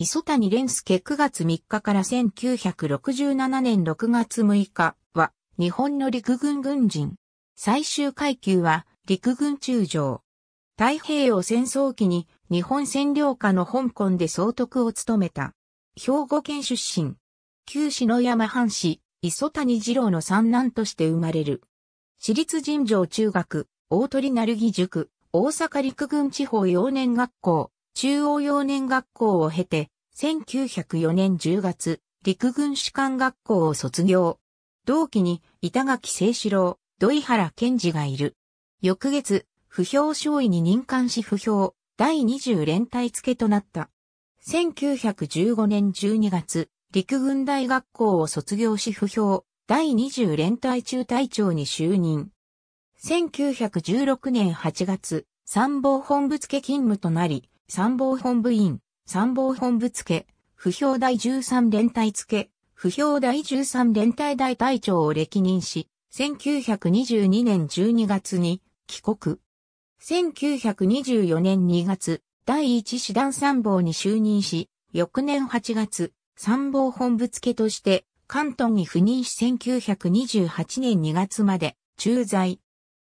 磯谷蓮介9月3日から1967年6月6日は日本の陸軍軍人。最終階級は陸軍中将。太平洋戦争期に日本占領下の香港で総督を務めた。兵庫県出身。旧篠山藩士、磯谷二郎の三男として生まれる。私立尋常中学、大鳥成義塾、大阪陸軍地方幼年学校、中央幼年学校を経て、1904年10月、陸軍士官学校を卒業。同期に板垣清志郎、土井原健二がいる。翌月、不評少尉に任官し不評、第20連隊付けとなった。1915年12月、陸軍大学校を卒業し不評、第20連隊中隊長に就任。1916年8月、参謀本部付勤務となり、参謀本部員、参謀本部付、不評第13連隊付、不評第13連隊大隊長を歴任し、1922年12月に帰国。1924年2月、第1師団参謀に就任し、翌年8月、参謀本部付として、関東に赴任し1928年2月まで、駐在。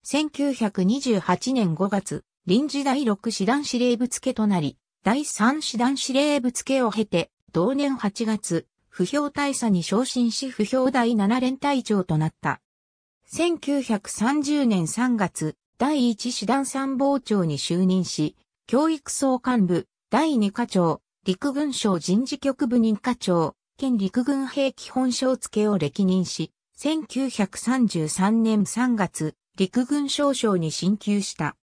1928年5月、臨時第6師団司令部付となり、第3師団司令部付を経て、同年8月、不評大佐に昇進し不評第7連隊長となった。1930年3月、第1師団参謀長に就任し、教育総幹部、第2課長、陸軍省人事局部任課長、県陸軍兵器本省付を歴任し、1933年3月、陸軍少将に進級した。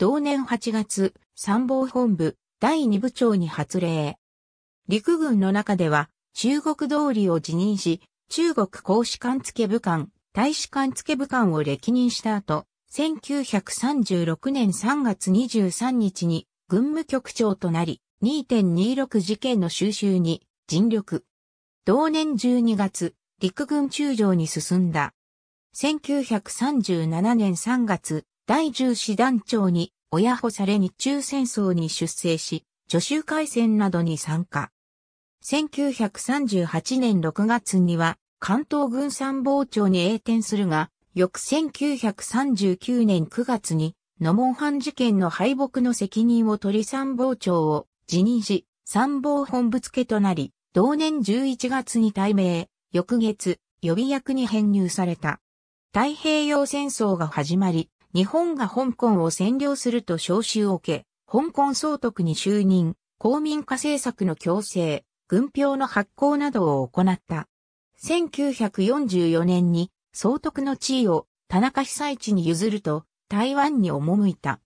同年8月、参謀本部第2部長に発令。陸軍の中では中国通りを辞任し、中国公使館付部官、大使館付部官を歴任した後、1936年3月23日に軍務局長となり、2.26事件の収集に尽力。同年12月、陸軍中将に進んだ。1937年3月、第10師団長に親保され日中戦争に出征し、助手海戦などに参加。1938年6月には関東軍参謀長に栄転するが、翌1939年9月に野門藩事件の敗北の責任を取り参謀長を辞任し、参謀本部付となり、同年11月に対名、翌月、予備役に編入された。太平洋戦争が始まり、日本が香港を占領すると召集を受け、香港総督に就任、公民化政策の強制、軍票の発行などを行った。1944年に総督の地位を田中被災地に譲ると台湾に赴いた。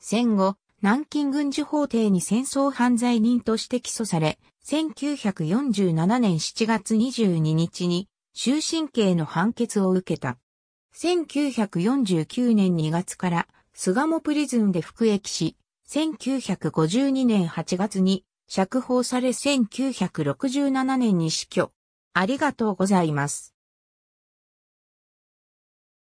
戦後、南京軍事法廷に戦争犯罪人として起訴され、1947年7月22日に終身刑の判決を受けた。1949年2月から菅もプリズンで服役し、1952年8月に釈放され1967年に死去。ありがとうございます。